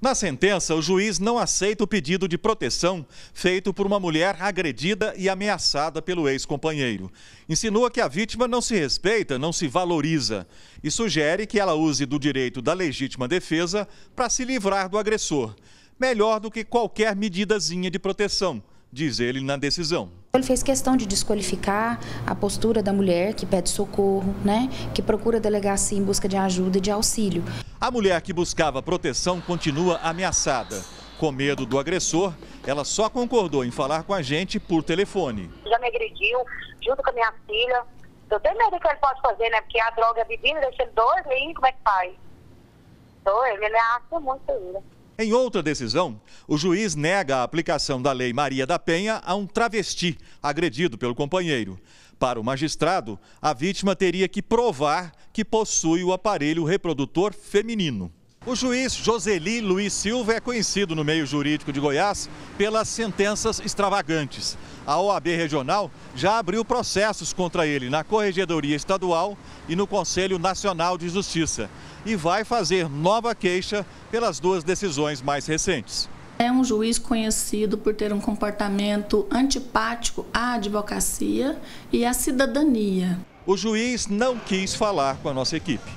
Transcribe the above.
Na sentença, o juiz não aceita o pedido de proteção feito por uma mulher agredida e ameaçada pelo ex-companheiro. Insinua que a vítima não se respeita, não se valoriza e sugere que ela use do direito da legítima defesa para se livrar do agressor. Melhor do que qualquer medidazinha de proteção, diz ele na decisão. Ele fez questão de desqualificar a postura da mulher que pede socorro, né, que procura a delegacia em busca de ajuda e de auxílio. A mulher que buscava proteção continua ameaçada. Com medo do agressor, ela só concordou em falar com a gente por telefone. Já me agrediu, junto com a minha filha. Eu tenho medo do que ele pode fazer, né? Porque a droga é bebida, deixa ele doido, como é que faz? Doido, ele me ameaça muito ainda. Em outra decisão, o juiz nega a aplicação da Lei Maria da Penha a um travesti agredido pelo companheiro. Para o magistrado, a vítima teria que provar que possui o aparelho reprodutor feminino. O juiz Joseli Luiz Silva é conhecido no meio jurídico de Goiás pelas sentenças extravagantes. A OAB regional já abriu processos contra ele na Corregedoria Estadual e no Conselho Nacional de Justiça e vai fazer nova queixa pelas duas decisões mais recentes. É um juiz conhecido por ter um comportamento antipático à advocacia e à cidadania. O juiz não quis falar com a nossa equipe.